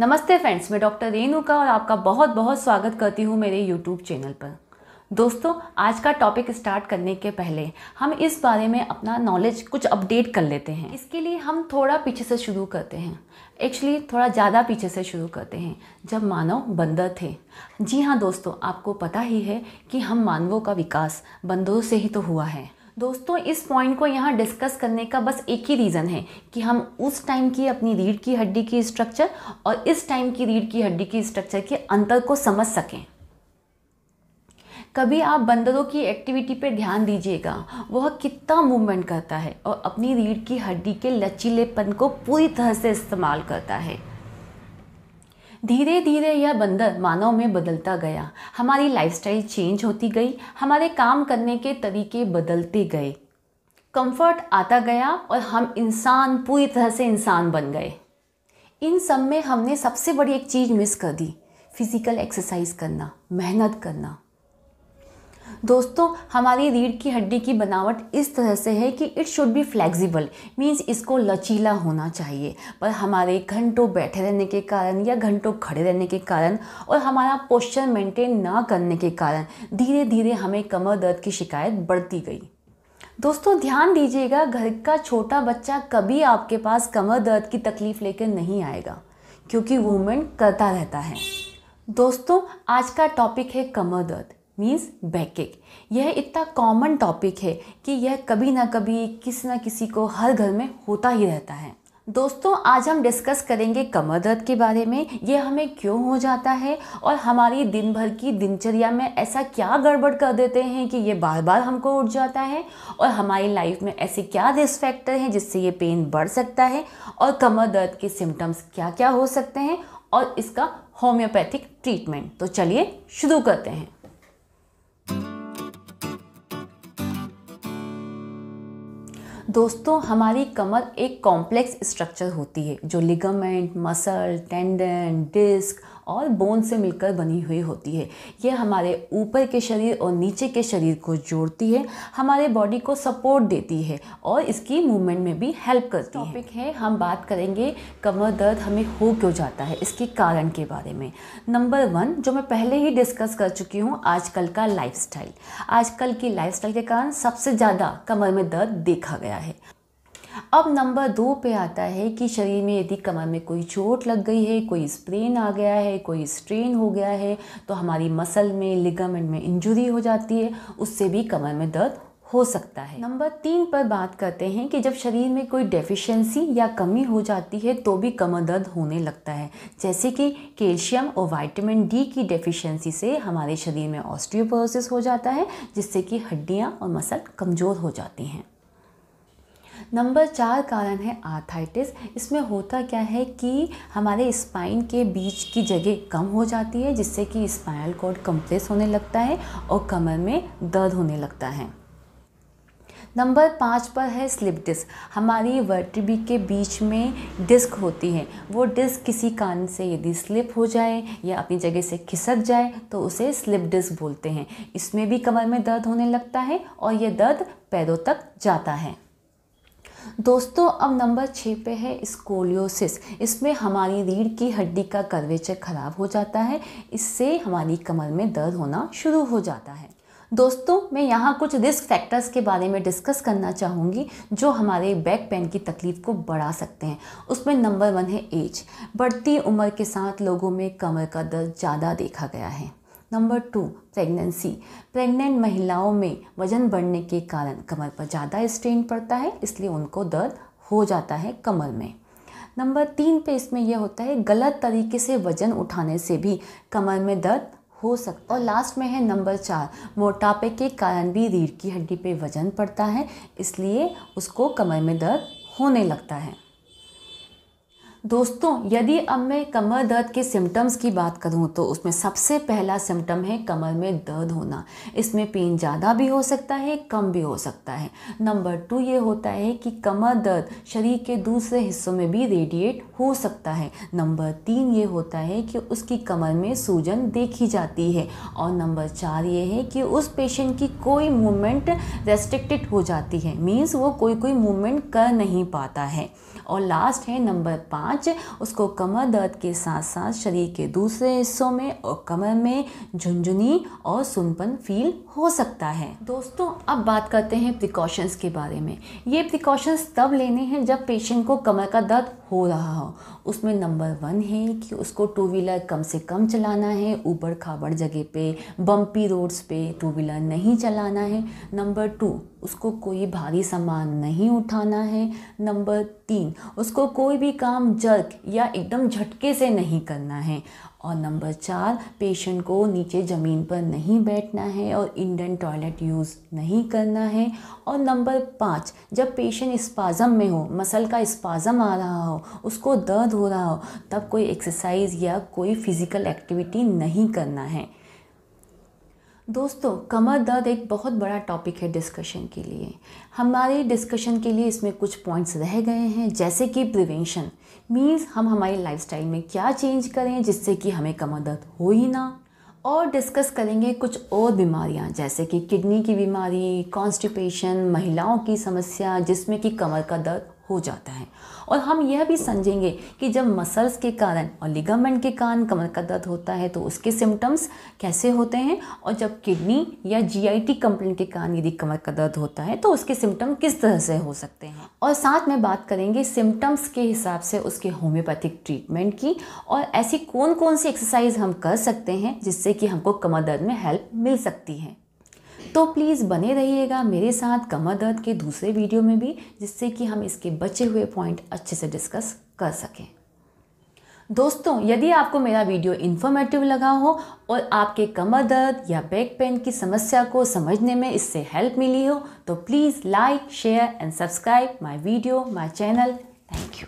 नमस्ते फ्रेंड्स मैं डॉक्टर का और आपका बहुत बहुत स्वागत करती हूँ मेरे यूट्यूब चैनल पर दोस्तों आज का टॉपिक स्टार्ट करने के पहले हम इस बारे में अपना नॉलेज कुछ अपडेट कर लेते हैं इसके लिए हम थोड़ा पीछे से शुरू करते हैं एक्चुअली थोड़ा ज़्यादा पीछे से शुरू करते हैं जब मानव बंदर थे जी हाँ दोस्तों आपको पता ही है कि हम मानवों का विकास बंदरों से ही तो हुआ है दोस्तों इस पॉइंट को यहाँ डिस्कस करने का बस एक ही रीज़न है कि हम उस टाइम की अपनी रीढ़ की हड्डी की स्ट्रक्चर और इस टाइम की रीढ़ की हड्डी की स्ट्रक्चर के अंतर को समझ सकें कभी आप बंदरों की एक्टिविटी पर ध्यान दीजिएगा वह कितना मूवमेंट करता है और अपनी रीढ़ की हड्डी के लचीलेपन को पूरी तरह से इस्तेमाल करता है धीरे धीरे यह बंदर मानव में बदलता गया हमारी लाइफस्टाइल चेंज होती गई हमारे काम करने के तरीके बदलते गए कंफर्ट आता गया और हम इंसान पूरी तरह से इंसान बन गए इन सब में हमने सबसे बड़ी एक चीज़ मिस कर दी फिज़िकल एक्सरसाइज करना मेहनत करना दोस्तों हमारी रीढ़ की हड्डी की बनावट इस तरह से है कि it should be flexible means इसको लचीला होना चाहिए पर हमारे घंटों बैठे रहने के कारण या घंटों खड़े रहने के कारण और हमारा पोस्चर मेंटेन ना करने के कारण धीरे धीरे हमें कमर दर्द की शिकायत बढ़ती गई दोस्तों ध्यान दीजिएगा घर का छोटा बच्चा कभी आपके पास कमर दर्द की तकलीफ़ लेकर नहीं आएगा क्योंकि वूमेंट करता रहता है दोस्तों आज का टॉपिक है कमर दर्द मीन्स बैकिक यह इतना कॉमन टॉपिक है कि यह कभी ना कभी किसी ना किसी को हर घर में होता ही रहता है दोस्तों आज हम डिस्कस करेंगे कमर दर्द के बारे में ये हमें क्यों हो जाता है और हमारी दिन भर की दिनचर्या में ऐसा क्या गड़बड़ कर देते हैं कि ये बार बार हमको उठ जाता है और हमारी लाइफ में ऐसे क्या रिस्क फैक्टर हैं जिससे ये पेन बढ़ सकता है और कमर दर्द के सिम्टम्स क्या क्या हो सकते हैं और इसका होम्योपैथिक ट्रीटमेंट तो चलिए शुरू करते हैं दोस्तों हमारी कमर एक कॉम्प्लेक्स स्ट्रक्चर होती है जो लिगामेंट मसल टेंडन डिस्क और बोन से मिलकर बनी हुई होती है यह हमारे ऊपर के शरीर और नीचे के शरीर को जोड़ती है हमारे बॉडी को सपोर्ट देती है और इसकी मूवमेंट में भी हेल्प करती है टॉपिक है हम बात करेंगे कमर दर्द हमें हो क्यों जाता है इसके कारण के बारे में नंबर वन जो मैं पहले ही डिस्कस कर चुकी हूँ आजकल का लाइफ आजकल की लाइफ के कारण सबसे ज़्यादा कमर में दर्द देखा गया है अब नंबर दो पे आता है कि शरीर में यदि कमर में कोई चोट लग गई है कोई स्प्रेन आ गया है कोई स्ट्रेन हो गया है तो हमारी मसल में लिगामेंट में इंजरी हो जाती है उससे भी कमर में दर्द हो सकता है नंबर तीन पर बात करते हैं कि जब शरीर में कोई डेफिशिएंसी या कमी हो जाती है तो भी कमर दर्द होने लगता है जैसे कि कैल्शियम और विटामिन डी की डेफिशिएंसी से हमारे शरीर में ऑस्टियोपोरोसिस हो जाता है जिससे कि हड्डियाँ और मसल कमज़ोर हो जाती हैं नंबर चार कारण है आर्थाइटिस इसमें होता क्या है कि हमारे स्पाइन के बीच की जगह कम हो जाती है जिससे कि स्पाइनल कॉर्ड कंप्रेस होने लगता है और कमर में दर्द होने लगता है नंबर पाँच पर है स्लिप डिस्क हमारी वर्टिबी के बीच में डिस्क होती है वो डिस्क किसी कारण से यदि स्लिप हो जाए या अपनी जगह से खिसक जाए तो उसे स्लिप डिस्क बोलते हैं इसमें भी कमर में दर्द होने लगता है और ये दर्द पैरों तक जाता है दोस्तों अब नंबर छः पे है स्कोलियोसिस इसमें हमारी रीढ़ की हड्डी का कर्वेचर खराब हो जाता है इससे हमारी कमर में दर्द होना शुरू हो जाता है दोस्तों मैं यहाँ कुछ रिस्क फैक्टर्स के बारे में डिस्कस करना चाहूँगी जो हमारे बैक पेन की तकलीफ़ को बढ़ा सकते हैं उसमें नंबर वन है एज बढ़ती उम्र के साथ लोगों में कमर का दर्द ज़्यादा देखा गया है नंबर टू प्रेगनेंसी प्रेग्नेंट महिलाओं में वजन बढ़ने के कारण कमर पर ज़्यादा स्ट्रेन पड़ता है इसलिए उनको दर्द हो जाता है कमर में नंबर तीन पे इसमें यह होता है गलत तरीके से वजन उठाने से भी कमर में दर्द हो सकता और लास्ट में है नंबर चार मोटापे के कारण भी रीढ़ की हड्डी पे वजन पड़ता है इसलिए उसको कमर में दर्द होने लगता है दोस्तों यदि अब मैं कमर दर्द के सिम्टम्स की बात करूं तो उसमें सबसे पहला सिम्टम है कमर में दर्द होना इसमें पेन ज़्यादा भी हो सकता है कम भी हो सकता है नंबर टू ये होता है कि कमर दर्द शरीर के दूसरे हिस्सों में भी रेडिएट हो सकता है नंबर तीन ये होता है कि उसकी कमर में सूजन देखी जाती है और नंबर चार ये है कि उस पेशेंट की कोई मूवमेंट रेस्ट्रिक्टेड हो जाती है मीन्स वो कोई कोई मूवमेंट कर नहीं पाता है और लास्ट है नंबर पाँच पाँच उसको कमर दर्द के साथ साथ शरीर के दूसरे हिस्सों में और कमर में झुंझुनी और सुनपन फील हो सकता है दोस्तों अब बात करते हैं प्रिकॉशंस के बारे में ये प्रिकॉशंस तब लेने हैं जब पेशेंट को कमर का दर्द हो रहा हो उसमें नंबर वन है कि उसको टू व्हीलर कम से कम चलाना है ऊबड़ खाबड़ जगह पे बम्पी रोड्स पे टू व्हीलर नहीं चलाना है नंबर टू उसको कोई भारी सामान नहीं उठाना है नंबर तीन उसको कोई भी काम जर्क या एकदम झटके से नहीं करना है और नंबर चार पेशेंट को नीचे ज़मीन पर नहीं बैठना है और इंडियन टॉयलेट यूज़ नहीं करना है और नंबर पाँच जब पेशेंट स्पाज़म में हो मसल का स्पाज़म आ रहा हो उसको दर्द हो रहा हो तब कोई एक्सरसाइज या कोई फिज़िकल एक्टिविटी नहीं करना है दोस्तों कमर दर्द एक बहुत बड़ा टॉपिक है डिस्कशन के लिए हमारे डिस्कशन के लिए इसमें कुछ पॉइंट्स रह गए हैं जैसे कि प्रिवेंशन मींस हम हमारी लाइफस्टाइल में क्या चेंज करें जिससे कि हमें कमर दर्द हो ही ना और डिस्कस करेंगे कुछ और बीमारियां जैसे कि किडनी की बीमारी कॉन्स्टिपेशन महिलाओं की समस्या जिसमें कि कमर का दर्द हो जाता है और हम यह भी समझेंगे कि जब मसल्स के कारण और लिगामेंट के कारण कमर का दर्द होता है तो उसके सिम्टम्स कैसे होते हैं और जब किडनी या जीआईटी कंप्लेन के कारण यदि कमर का दर्द होता है तो उसके सिम्टम किस तरह से हो सकते हैं और साथ में बात करेंगे सिम्टम्स के हिसाब से उसके होम्योपैथिक ट्रीटमेंट की और ऐसी कौन कौन सी एक्सरसाइज हम कर सकते हैं जिससे कि हमको कमर दर्द में हेल्प मिल सकती है तो प्लीज़ बने रहिएगा मेरे साथ कमर दर्द के दूसरे वीडियो में भी जिससे कि हम इसके बचे हुए पॉइंट अच्छे से डिस्कस कर सकें दोस्तों यदि आपको मेरा वीडियो इन्फॉर्मेटिव लगा हो और आपके कमर दर्द या बैक पेन की समस्या को समझने में इससे हेल्प मिली हो तो please like share and subscribe my video my channel thank you